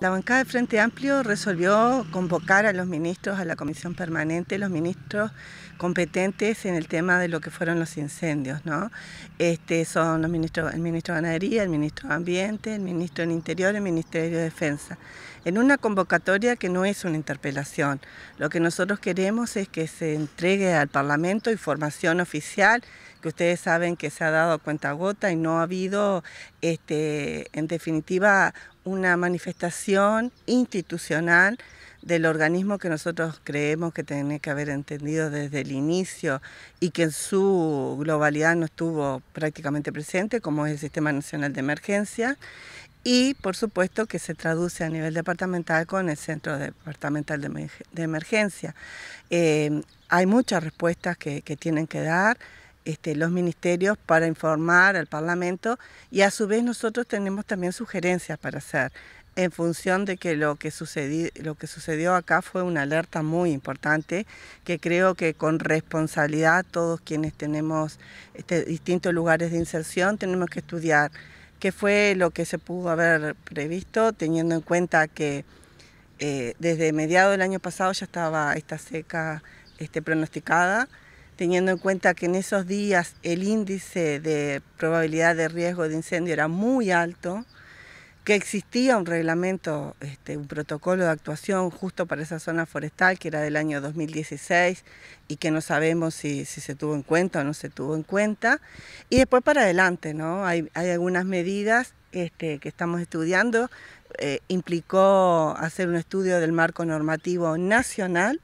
La bancada de Frente Amplio resolvió convocar a los ministros, a la comisión permanente, los ministros competentes en el tema de lo que fueron los incendios, ¿no? Este son los ministros, el ministro de Ganadería, el ministro de Ambiente, el ministro del Interior, el Ministerio de Defensa. En una convocatoria que no es una interpelación. Lo que nosotros queremos es que se entregue al Parlamento información oficial, que ustedes saben que se ha dado cuenta gota y no ha habido, este, en definitiva, una manifestación institucional del organismo que nosotros creemos que tiene que haber entendido desde el inicio y que en su globalidad no estuvo prácticamente presente, como es el Sistema Nacional de Emergencia, y por supuesto que se traduce a nivel departamental con el Centro Departamental de Emergencia. Eh, hay muchas respuestas que, que tienen que dar. Este, los ministerios para informar al Parlamento y a su vez nosotros tenemos también sugerencias para hacer en función de que lo que, sucedió, lo que sucedió acá fue una alerta muy importante que creo que con responsabilidad todos quienes tenemos este, distintos lugares de inserción tenemos que estudiar qué fue lo que se pudo haber previsto teniendo en cuenta que eh, desde mediados del año pasado ya estaba esta seca este, pronosticada teniendo en cuenta que en esos días el índice de probabilidad de riesgo de incendio era muy alto, que existía un reglamento, este, un protocolo de actuación justo para esa zona forestal que era del año 2016 y que no sabemos si, se tuvo en cuenta o no se tuvo en cuenta. Y después para adelante, ¿no? Hay, hay algunas medidas este, que estamos estudiando. Eh, implicó hacer un estudio del marco normativo nacional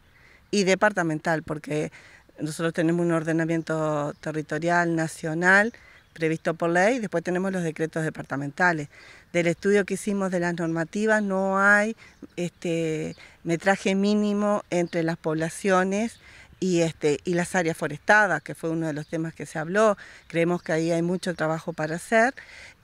y departamental, porque nosotros tenemos un ordenamiento territorial nacional previsto por ley, después tenemos los decretos departamentales. Del estudio que hicimos de las normativas no hay este, metraje mínimo entre las poblaciones y, este, y las áreas forestadas, que fue uno de los temas que se habló. Creemos que ahí hay mucho trabajo para hacer.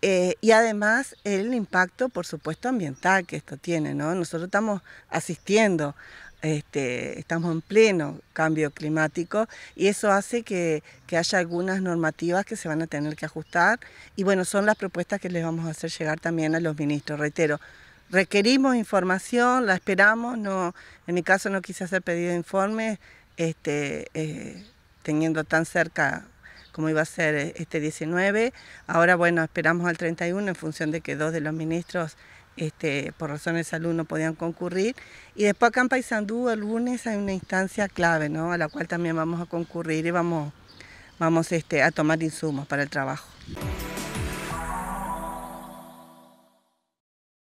Eh, y además el impacto, por supuesto, ambiental que esto tiene. ¿no? Nosotros estamos asistiendo, este, estamos en pleno cambio climático y eso hace que, que haya algunas normativas que se van a tener que ajustar. Y bueno, son las propuestas que les vamos a hacer llegar también a los ministros. Reitero, requerimos información, la esperamos, no, en mi caso no quise hacer pedido de informes, este, eh, teniendo tan cerca como iba a ser eh, este 19. Ahora, bueno, esperamos al 31 en función de que dos de los ministros este, por razones de salud no podían concurrir. Y después acá en Paysandú el lunes hay una instancia clave, ¿no? A la cual también vamos a concurrir y vamos, vamos este, a tomar insumos para el trabajo.